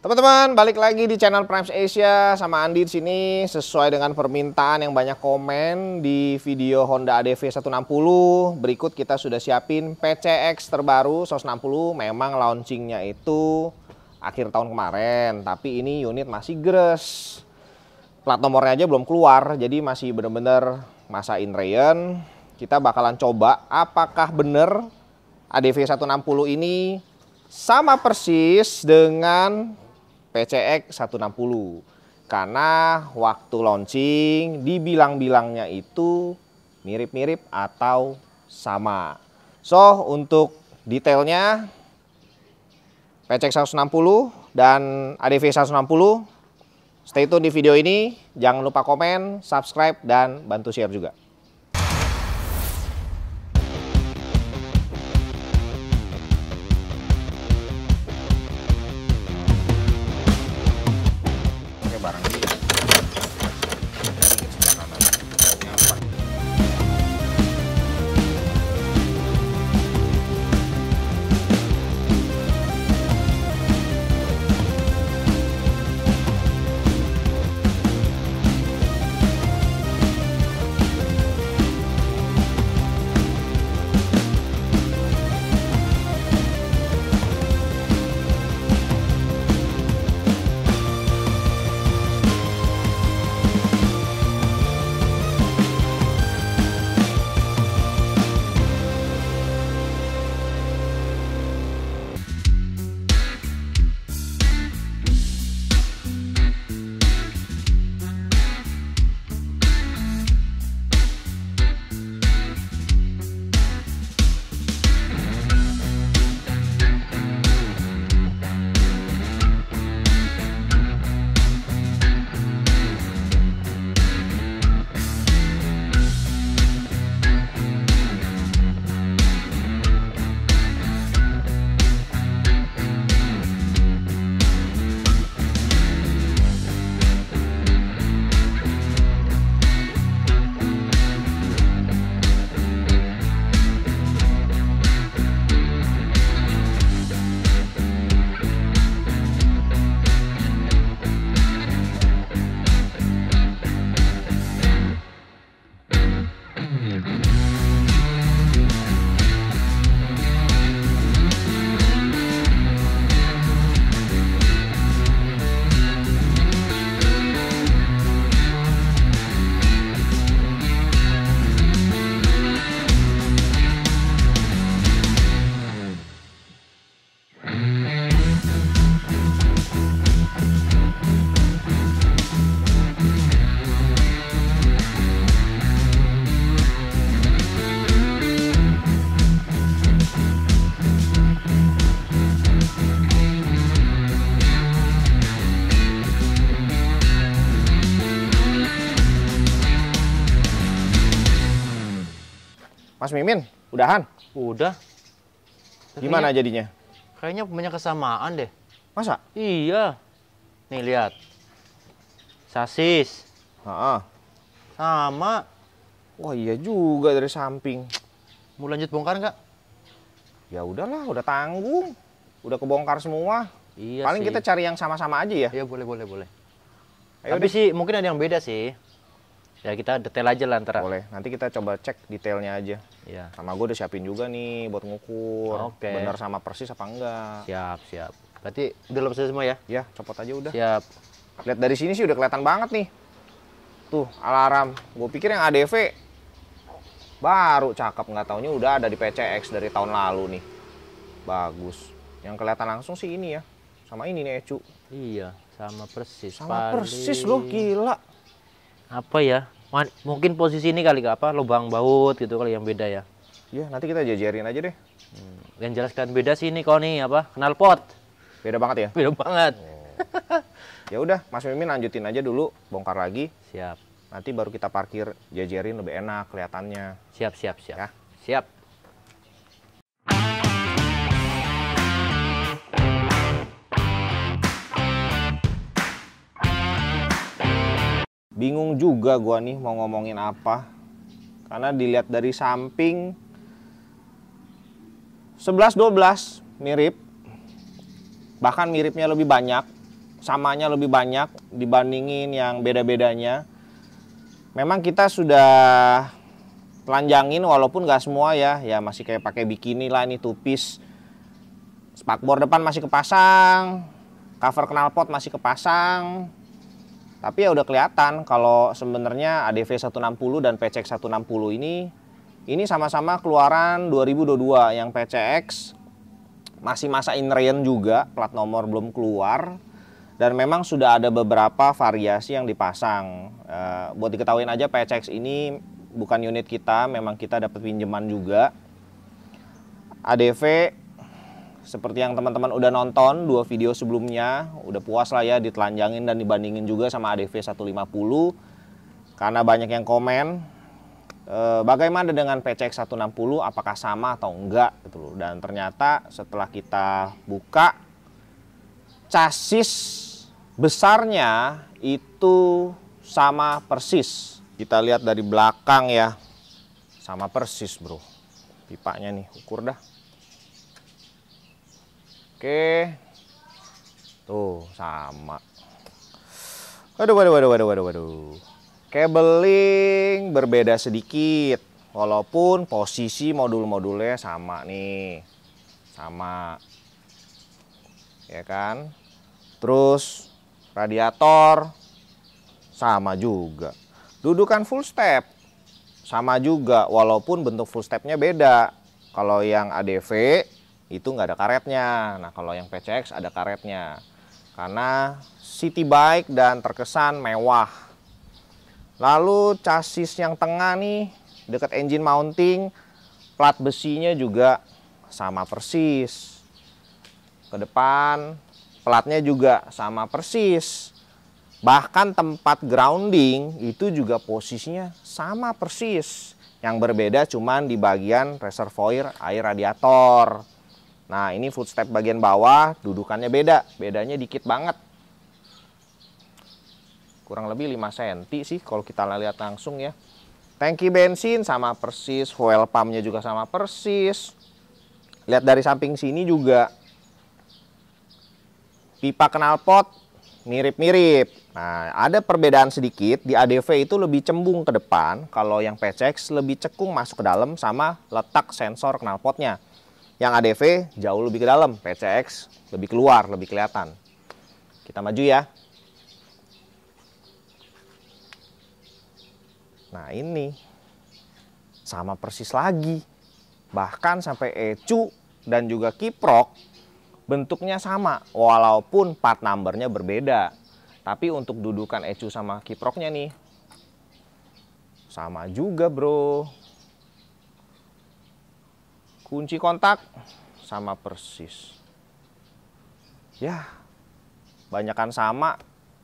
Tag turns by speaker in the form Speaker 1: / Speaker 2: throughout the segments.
Speaker 1: Teman-teman, balik lagi di channel Primes Asia sama Andi di sini sesuai dengan permintaan yang banyak komen di video Honda ADV 160. Berikut kita sudah siapin PCX terbaru 160. Memang launchingnya itu akhir tahun kemarin, tapi ini unit masih gres. Plat nomornya aja belum keluar, jadi masih benar-benar masa in inrayen. Kita bakalan coba apakah benar ADV 160 ini sama persis dengan PCX 160 karena waktu launching dibilang-bilangnya itu mirip-mirip atau sama. So, untuk detailnya PCX 160 dan ADV 160 stay tune di video ini, jangan lupa komen, subscribe dan bantu share juga. Mas Mimin, udahan? Udah. Tapi Gimana jadinya?
Speaker 2: Kayaknya punya kesamaan deh. Masa? Iya. Nih lihat. Sasis. Heeh.
Speaker 1: Sama. Wah iya juga dari samping. Mau lanjut bongkar nggak? Ya udahlah, udah tanggung. Udah kebongkar semua. Iya Paling sih. kita cari yang sama-sama aja ya. Iya boleh boleh boleh. Tapi deh. sih mungkin ada yang beda sih. Ya kita detail aja lah antara. Boleh. Nanti kita coba cek detailnya aja. ya Sama gue udah siapin juga nih buat ngukur. Oke. Okay. Bener sama persis apa enggak? Siap, siap. Berarti udah lepas semua ya? Ya, copot aja udah. Siap. Lihat dari sini sih udah kelihatan banget nih. Tuh, alarm. Gue pikir yang ADV baru cakep nggak taunya udah ada di PCX dari tahun lalu nih. Bagus. Yang kelihatan langsung sih ini ya. Sama ini nih Ecu. Iya, sama persis. Sama Paling... persis loh, gila
Speaker 2: apa ya mungkin posisi ini kali gak apa lubang baut gitu kali yang beda ya Iya, nanti kita jajarin
Speaker 1: aja deh hmm. yang jelaskan beda sih ini kau nih apa knalpot beda banget ya beda banget oh. ya udah Mas Mimin lanjutin aja dulu bongkar lagi siap nanti baru kita parkir jajarin lebih enak kelihatannya siap siap siap ya? siap bingung juga gua nih mau ngomongin apa karena dilihat dari samping 11 12 mirip bahkan miripnya lebih banyak samanya lebih banyak dibandingin yang beda-bedanya memang kita sudah telanjangin walaupun gak semua ya ya masih kayak pakai bikini lah ini tupis spakbor depan masih kepasang cover knalpot masih kepasang tapi ya udah kelihatan kalau sebenarnya ADV 160 dan PCX 160 ini ini sama-sama keluaran 2022 yang PCX masih masa in juga, plat nomor belum keluar dan memang sudah ada beberapa variasi yang dipasang. E, buat diketahui aja PCX ini bukan unit kita, memang kita dapat pinjaman juga. ADV seperti yang teman-teman udah nonton dua video sebelumnya, udah puas lah ya ditelanjangin dan dibandingin juga sama ADV 150 karena banyak yang komen e, bagaimana dengan PCX 160 apakah sama atau enggak gitu loh. Dan ternyata setelah kita buka chassis besarnya itu sama persis. Kita lihat dari belakang ya. Sama persis, Bro. Pipanya nih, ukur dah. Oke. Tuh, sama. Waduh, waduh, waduh, waduh, waduh, waduh. Cabling berbeda sedikit. Walaupun posisi modul-modulnya sama nih. Sama. Ya kan? Terus radiator sama juga. Dudukan full step sama juga walaupun bentuk full stepnya beda. Kalau yang ADV itu nggak ada karetnya. Nah kalau yang PCX ada karetnya karena city bike dan terkesan mewah. Lalu chassis yang tengah nih dekat engine mounting, plat besinya juga sama persis. Ke depan platnya juga sama persis. Bahkan tempat grounding itu juga posisinya sama persis. Yang berbeda cuman di bagian reservoir air radiator. Nah, ini footstep bagian bawah, dudukannya beda. Bedanya dikit banget. Kurang lebih 5 cm sih kalau kita lihat langsung ya. Tangki bensin sama persis, fuel pumpnya juga sama persis. Lihat dari samping sini juga. Pipa knalpot mirip-mirip. Nah, ada perbedaan sedikit. Di ADV itu lebih cembung ke depan, kalau yang PCX lebih cekung masuk ke dalam sama letak sensor knalpotnya. Yang ADV jauh lebih ke dalam, PCX lebih keluar, lebih kelihatan. Kita maju ya. Nah ini sama persis lagi. Bahkan sampai ecu dan juga kiprok bentuknya sama walaupun part numbernya berbeda. Tapi untuk dudukan ecu sama kiproknya nih sama juga bro kunci kontak sama persis ya banyakan sama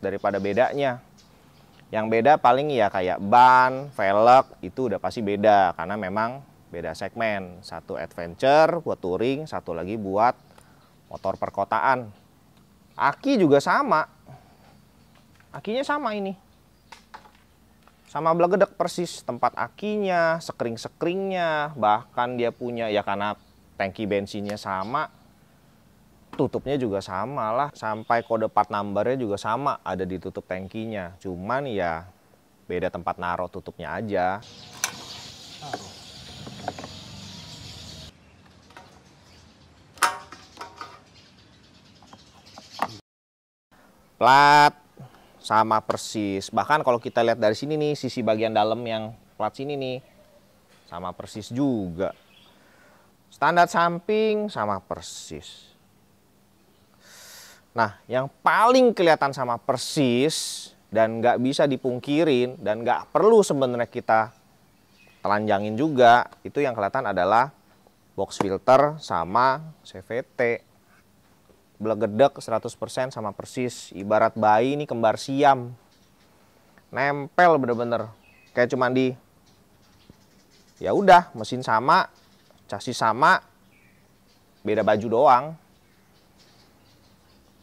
Speaker 1: daripada bedanya yang beda paling ya kayak ban, velg itu udah pasti beda karena memang beda segmen. Satu adventure buat touring, satu lagi buat motor perkotaan. Aki juga sama. Akinya sama ini sama belagedek persis tempat akinya, sekring-sekringnya, bahkan dia punya ya karena tangki bensinnya sama, tutupnya juga sama lah, sampai kode part numbernya juga sama ada di tutup tangkinya, cuman ya beda tempat naruh tutupnya aja. Plat sama persis bahkan kalau kita lihat dari sini nih sisi bagian dalam yang plat sini nih sama persis juga standar samping sama persis nah yang paling kelihatan sama persis dan nggak bisa dipungkirin dan nggak perlu sebenarnya kita telanjangin juga itu yang kelihatan adalah box filter sama CVT belegedek 100% sama persis ibarat bayi ini kembar siam nempel bener-bener kayak cuma di ya udah mesin sama chassis sama beda baju doang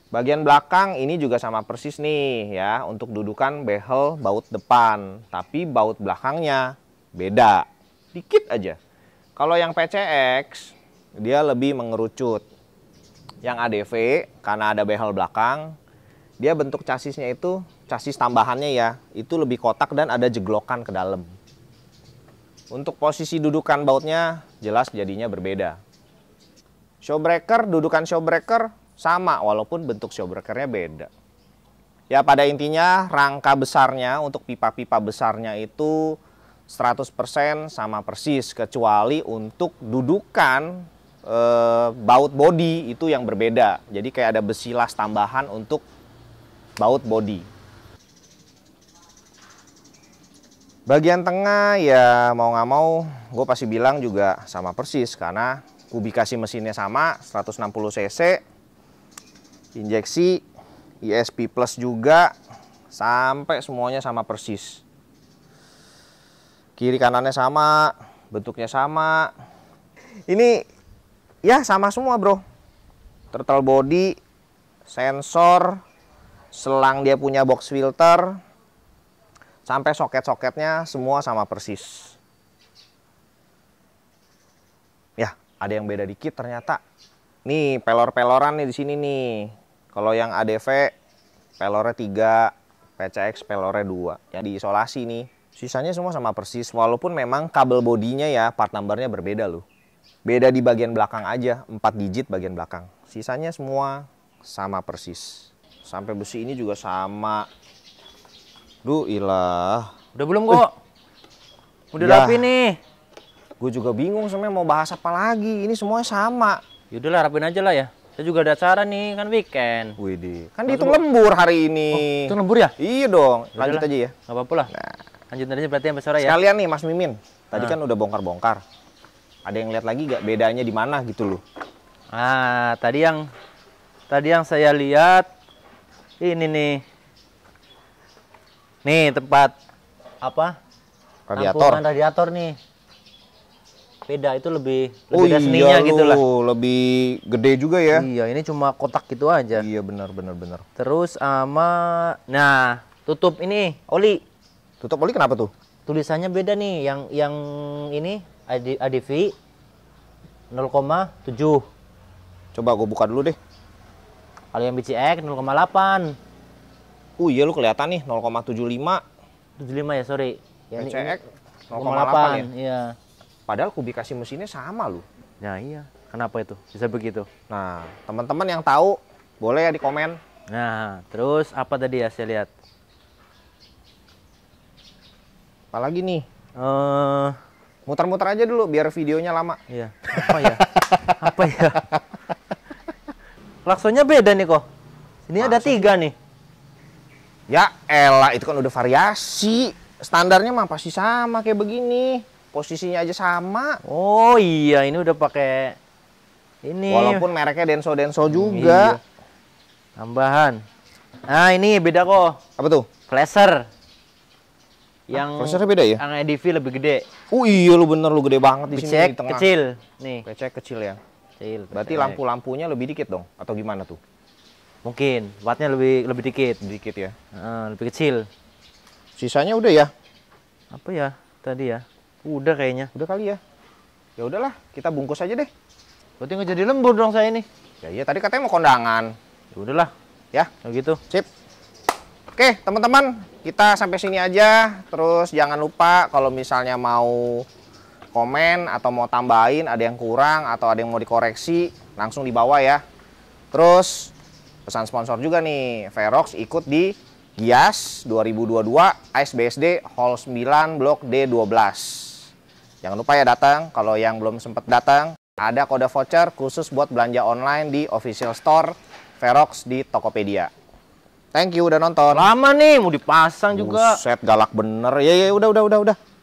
Speaker 1: bagian belakang ini juga sama persis nih ya untuk dudukan behel baut depan tapi baut belakangnya beda dikit aja kalau yang PCX dia lebih mengerucut yang ADV karena ada behel belakang dia bentuk chassisnya itu chassis tambahannya ya itu lebih kotak dan ada jeglokan ke dalam untuk posisi dudukan bautnya jelas jadinya berbeda showbreaker dudukan showbreaker sama walaupun bentuk showbreakernya beda ya pada intinya rangka besarnya untuk pipa-pipa besarnya itu 100% sama persis kecuali untuk dudukan Eh, baut body itu yang berbeda. Jadi kayak ada besi las tambahan untuk baut body. Bagian tengah ya mau nggak mau gue pasti bilang juga sama persis karena kubikasi mesinnya sama 160 cc injeksi ISP plus juga sampai semuanya sama persis kiri kanannya sama bentuknya sama ini ya sama semua bro turtle body sensor selang dia punya box filter sampai soket-soketnya semua sama persis ya ada yang beda dikit ternyata nih pelor-peloran nih di sini nih kalau yang ADV pelornya tiga, PCX pelornya dua ya diisolasi nih sisanya semua sama persis walaupun memang kabel bodinya ya part numbernya berbeda loh Beda di bagian belakang aja, 4 digit bagian belakang. Sisanya semua sama persis. Sampai besi ini juga sama. Duh ilah. Udah belum kok? Uh. Udah ya. rapi nih. Gue juga bingung sebenarnya mau bahas apa lagi. Ini semuanya sama.
Speaker 2: Yaudah lah, rapin aja lah ya. Saya juga ada acara nih, kan weekend. deh.
Speaker 1: Kan dihitung lembur hari ini. Oh, itu lembur ya? Iya dong. Lanjut lah. aja ya. Gak apa-apa lah. Nah. Lanjut aja berarti sampai sore ya. Sekalian nih Mas Mimin. Tadi nah. kan udah bongkar-bongkar ada yang lihat lagi nggak bedanya di mana gitu loh ah tadi yang tadi yang saya lihat
Speaker 2: ini nih nih tempat apa radiator radiator nih beda itu lebih oh lebih seninya iya, gitu lah oh,
Speaker 1: lebih gede juga ya iya ini cuma kotak gitu aja iya benar benar benar terus sama nah
Speaker 2: tutup ini oli
Speaker 1: tutup oli kenapa tuh
Speaker 2: tulisannya beda nih yang yang ini ADV 0,7.
Speaker 1: Coba gue buka dulu deh.
Speaker 2: Kalau yang BCX 0,8.
Speaker 1: Uh iya lu kelihatan nih 0,75. 75 ya sorry. Ya, BCX
Speaker 2: 0,8 ya?
Speaker 1: Iya. Padahal kubikasi mesinnya sama lu. Nah iya. Kenapa itu? Bisa begitu. Nah teman-teman yang tahu boleh ya di komen. Nah terus apa tadi ya saya lihat? Apalagi nih? Eh... Uh, Muter-muter aja dulu biar videonya lama. Iya. Apa ya? Apa ya? Laksonya beda nih kok. Ini Maksud? ada tiga nih. Ya elah itu kan udah variasi. Standarnya mah pasti sama kayak begini. Posisinya aja sama. Oh iya ini udah pakai ini. Walaupun mereknya Denso Denso hmm, juga. Iya. Tambahan. Nah ini beda kok. Apa tuh? Flasher yang
Speaker 2: ah, beda ya? Yang
Speaker 1: EDV lebih gede. Oh iya lu bener lu gede banget di sini di tengah. kecil. Nih. Becek kecil ya. Kecil. Berarti lampu-lampunya lebih dikit dong atau gimana tuh? Mungkin wattnya lebih lebih dikit. Lebih dikit ya. Uh, lebih kecil. Sisanya udah ya? Apa ya? Tadi ya. Udah kayaknya. Udah kali ya. Ya udahlah, kita bungkus aja deh. Berarti nggak jadi lembur dong saya ini. Ya iya tadi katanya mau kondangan. Ya udahlah. Ya, kalau gitu. Sip. Oke, teman-teman, kita sampai sini aja. Terus jangan lupa kalau misalnya mau komen atau mau tambahin, ada yang kurang atau ada yang mau dikoreksi, langsung di bawah ya. Terus pesan sponsor juga nih, Verox ikut di Gias 2022 Ice BSD Hall 9 Blok D12. Jangan lupa ya datang, kalau yang belum sempat datang, ada kode voucher khusus buat belanja online di official store Verox di Tokopedia. Thank you udah nonton. Lama nih mau dipasang Buset, juga. Set galak bener. Ya, ya ya udah udah udah udah.